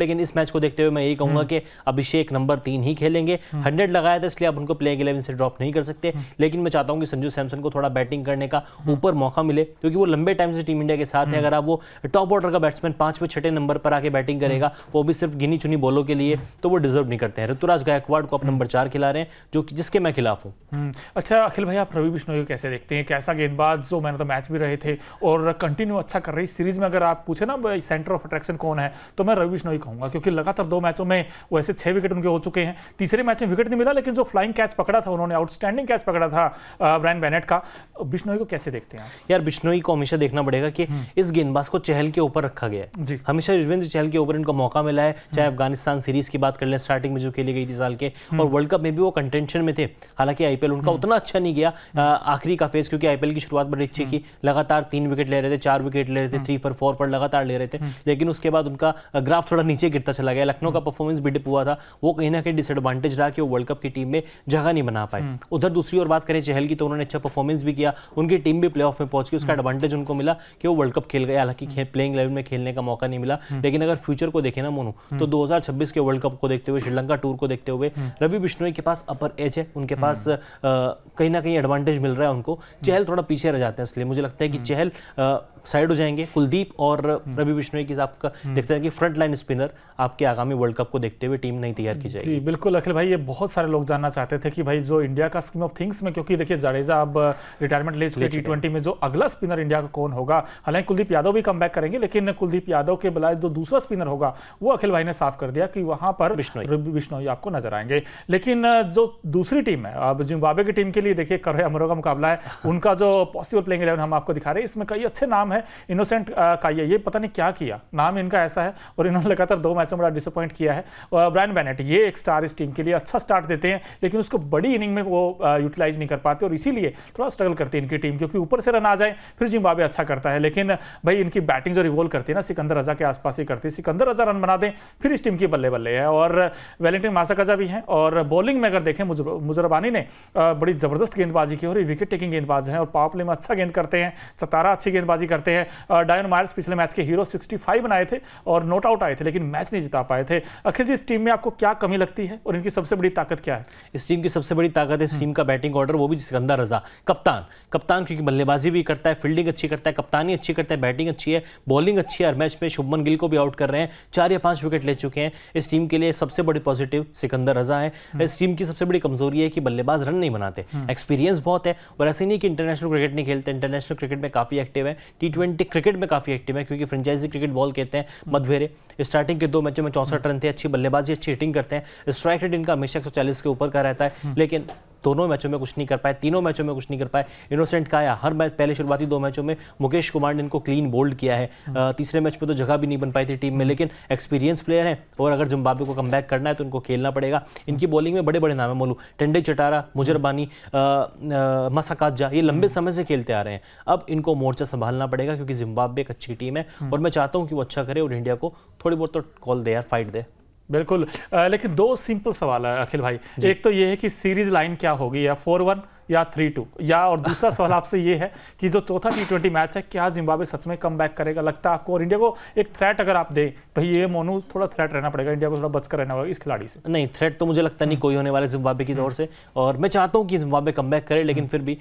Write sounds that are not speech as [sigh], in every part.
लेकिन इस मैच को देखते हुए मैं यही कहूंगा हम्म। कि अभिषेक नंबर तीन ही खेलेंगे हम्म। हंड्रेड लगाया था इसलिए आप उनको प्लेइंग इलेवन से ड्रॉप नहीं कर सकते हम्म। लेकिन मैं चाहता हूँ कि संजू सैमसन को थोड़ा बैटिंग करने का ऊपर मौका मिले क्योंकि वो लंबे टाइम से टीम इंडिया के साथ है अगर आप वो टॉप ऑर्डर का बैट्समैन पांचवें छठे नंबर पर आके बैटिंग करेगा वो भी सिर्फ गिनी चुनी बॉलों के लिए तो वो डिजर्व नहीं करते हैं ऋतुराज गायकवाड़ को आप नंबर चार खिला रहे हैं जो जिसके मैं खिलाफ हूँ अच्छा अखिल भाई आप रवि बिश्नो को कैसे देखते हैं कैसा गेंदबाज जो मैंने तो मैच भी रहे थे और कंटिन्यू अच्छा कर रही सीरीज में अगर आप पूछे ना सेंटर ऑफ अट्रैक्शन कौन है तो मैं रवि बिश्नोई को कहूंगा क्योंकि लगातार दो मैचों में वो ऐसे छह विकेट उनके हो चुके हैं तीसरे मैच में विकेट नहीं मिला लेकिन जो फ्लाइंग कैच पकड़ा था उन्होंने आउटस्टैंडिंग कैच पकड़ा था ब्रायन बेनेट का बिश्नोई को कैसे देखते हैं यार बिश्नोई को हमेशा देखना पड़ेगा कि हम्म। इस गेंदबाज को चहल के ऊपर रखा गया है जी हमेशा युजवेंद्र चहल के ऊपर इनको मौका मिला है चाहे हम्म। अफगानिस्तान सीरीज की बात कर लें स्टार्टिंग में जो खेली गई थी साल के हम्म। और वर्ल्ड कप में भी वो कंटेंशन में थे हालांकि आईपीएल उनका उतना अच्छा नहीं गया आखिरी का फेज क्योंकि आईपीएल की शुरुआत बड़ी अच्छी की लगातार तीन विकेट ले रहे थे चार विकेट ले रहे थे थ्री फॉर फोर पर लगातार ले रहे थे लेकिन उसके बाद उनका ग्राफ थोड़ा नीचे नीचे गिरता चला गया लखनऊ का परफॉर्मेंस भी डिप हुआ था वो कहीं ना कहीं डिसएडवांटेज रहा कि वो वर्ल्ड कप की टीम में जगह नहीं बना पाए हम्म। उधर दूसरी ओर बात करें चहल की तो उन्होंने अच्छा परफॉर्मेंस भी किया उनकी टीम भी प्ले में पहुंच गई उसका एडवांटेज हम्म। उनको मिला कि वो वर्ल्ड कप खेल गए हालांकि प्लेइंग हम्म। लेवल में खेलने का मौका नहीं मिला लेकिन अगर फ्यूचर को देखें ना मोनू तो दो के वर्ल्ड कप को देखते हुए श्रीलंका टूर को देखते हुए रवि बिश्नोई के पास अपर एज है उनके पास कहीं ना कहीं एडवांटेज मिल रहा है उनको चहल थोड़ा पीछे रह जाते हैं इसलिए मुझे लगता है कि चहल साइड हो जाएंगे कुलदीप और हम्म। रवि बिश्नोई की आपका हम्म। देखते हैं कि फ्रंट लाइन स्पिनर आपके आगामी वर्ल्ड कप को देखते हुए टीम नहीं तैयार की जाएगी जी बिल्कुल अखिल भाई ये बहुत सारे लोग जानना चाहते थे कि भाई जो इंडिया का स्कीम ऑफ थिंग्स में क्योंकि देखिए जडेजा अब रिटायरमेंट ले चुके टी ट्वेंटी में जो अगला स्पिनर इंडिया का कौन होगा हालांकि कुलदीप यादव भी कम करेंगे लेकिन कुलदीप यादव के बलाय जो दूसरा स्पिनर होगा वो अखिल भाई ने साफ कर दिया कि वहां पर बिश्नोई आपको नजर आएंगे लेकिन जो दूसरी टीम है अब जिम्बाबे की टीम के लिए देखिए कर अमरों का मुकाबला है हाँ। उनका जो पॉसिबल प्लेइंग इलेवन हम आपको दिखा रहे हैं इसमें कई अच्छे नाम है इनोसेंट का ये ये पता नहीं क्या किया नाम इनका ऐसा है और इन्होंने लगातार दो मैचों में बड़ा डिसअपॉइंट किया है ब्रायन बैनेट ये एक स्टार इस टीम के लिए अच्छा स्टार्ट देते हैं लेकिन उसको बड़ी इनिंग में वो यूटिलाइज नहीं कर पाते और इसीलिए थोड़ा स्ट्रगल करती है इनकी टीम क्योंकि ऊपर से रन आ जाए फिर जिम्बाबे अच्छा करता है लेकिन भाई इनकी बैटिंग जो रिवॉल्व करती है ना सिकंदर रजा के आसपास ही करती है सिकंदर रजा रन बना दें फिर इस टीम की बल्ले बल्ले है और वेलिंगटन मासाकजा भी हैं और बॉलिंग में अगर देखें मुजरबानी ने बड़ी जबरदस्त गेंदबाजी की और विकेट टेकिंग गेंदबाज हैं और पावर प्ले में अच्छा गेंद करते हैं चतारा अच्छी गेंदबाजी करते हैं डायन मायर्स पिछले मैच के हीरो 65 बनाए थे और नोट आउट आए थे लेकिन मैच नहीं जिता पाए थे अखिल जी इस टीम में आपको क्या कमी लगती है और इनकी सबसे बड़ी ताकत क्या है इस टीम की सबसे बड़ी ताकत है इस टीम का बैटिंग ऑर्डर वो भी सिकंदर रजा कप्तान कप्तान क्योंकि बल्लेबाजी भी करता है फील्डिंग अच्छी करता है कप्तानी अच्छी करता है बैटिंग अच्छी है बॉलिंग अच्छी है हर मैच में शुभमन गिल को भी आउट कर रहे हैं चार या पांच विकेट ले चुके हैं इस टीम के लिए सबसे बड़ी पॉजिटिव सिकंदर रजा है हम्म। इस टीम की सबसे बड़ी कमजोरी है कि बल्लेबाज रन नहीं बनाते एक्सपीरियंस हम्म। बहुत है और ऐसे नहीं कि इंटरनेशनल क्रिकेट नहीं खेलते इंटरनेशनल क्रिकेट में काफी एक्टिव है टी टी क्रिकेट में काफ़ी एक्टिव है क्योंकि फ्रेंचाइजी क्रिकेट बॉल कहते हैं मधवेरे स्टार्टिंग के दो मैचों में चौसठ रन थे अच्छी बल्लेबाजी अच्छी हिटिंग करते हैं स्ट्राइक रेट इनका हमेशा एक के ऊपर का रहता है हम्म। लेकिन दोनों मैचों में कुछ नहीं कर पाए तीनों मैचों में कुछ नहीं कर पाए इनोसेंट काया हर मैच पहले शुरुआती दो मैचों में मुकेश कुमार ने इनको क्लीन बोल्ड किया है हाँ। तीसरे मैच में तो जगह भी नहीं बन पाई थी टीम में हाँ। लेकिन एक्सपीरियंस प्लेयर है और अगर जिम्बाबे को कम करना है तो इनको खेलना पड़ेगा इनकी बॉलिंग हाँ। में बड़े बड़े नाम है मोलू टेंडे चटारा मुजरबानी मसाकाजा ये लंबे समय से खेलते आ रहे हैं अब इनको मोर्चा संभालना पड़ेगा क्योंकि जिम्बाब्वे एक अच्छी टीम है और मैं चाहता हूँ कि वो अच्छा करे और इंडिया को थोड़ी बहुत तो कॉल दे यार फाइट दे बिल्कुल आ, लेकिन दो सिंपल सवाल है अखिल भाई एक तो ये है कि सीरीज लाइन क्या होगी या फोर वन या थ्री टू या और दूसरा [laughs] सवाल आपसे ये है कि जो चौथा टी ट्वेंटी मैच है क्या जिम्बाब्वे सच में कम बैक करेगा लगता है आपको और इंडिया को एक थ्रेट अगर आप दें तो ये मोनू थोड़ा थ्रेट रहना पड़ेगा इंडिया को थोड़ा बचकर रहना होगा इस खिलाड़ी से नहीं थ्रेट तो मुझे लगता नहीं हम्म। कोई होने वाले जिम्बाब्वे की दौर हम्म। से और मैं चाहता हूँ कि जिम्बाब्वे कम करे लेकिन हम्म। फिर भी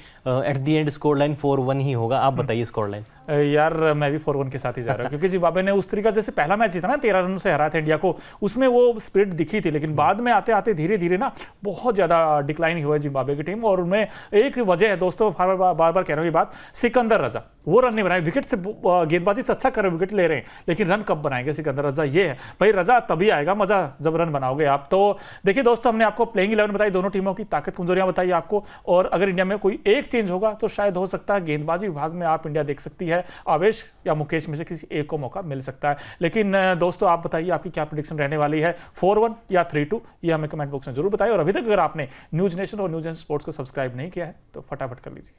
at the end score line four one ही होगा आप बताइए स्कोर लाइन यार मैं भी फोर वन के साथ ही जा रहा हूँ क्योंकि बाबे ने उस तरीका जैसे पहला मैच जीता ना तेरह रन से हरा था इंडिया को उसमें वो स्पिरिट दिखी थी लेकिन हम्म। बाद में आते आते धीरे धीरे ना बहुत ज़्यादा डिक्लाइन हुआ है बाबे की टीम और उनमें एक वजह है दोस्तों बार बार बार बार कह रहा हूँ ये बात सिकंदर रजा वो रन नहीं बनाए विकेट से गेंदबाजी से अच्छा कर विकेट ले रहे हैं लेकिन रन कब बनाएंगे सिकंदर रजा ये है भाई रजा तभी आएगा मजा जब रन बनाओगे आप तो देखिए दोस्तों हमने आपको प्लेइंग इलेवन बताई दोनों टीमों की ताकत कमजोरियां बताई आपको और अगर इंडिया में कोई एक चेंज होगा तो शायद हो सकता है गेंदबाजी विभाग में आप इंडिया देख सकती है है आवेश या मुकेश में से किसी एक को मौका मिल सकता है लेकिन दोस्तों आप बताइए आपकी क्या प्रिडिक्शन रहने वाली है फोर वन या थ्री टू ये हमें कमेंट बॉक्स में जरूर बताइए और अभी तक अगर आपने न्यूज नेशन और न्यूज एंड स्पोर्ट्स को सब्सक्राइब नहीं किया है तो फटाफट कर लीजिए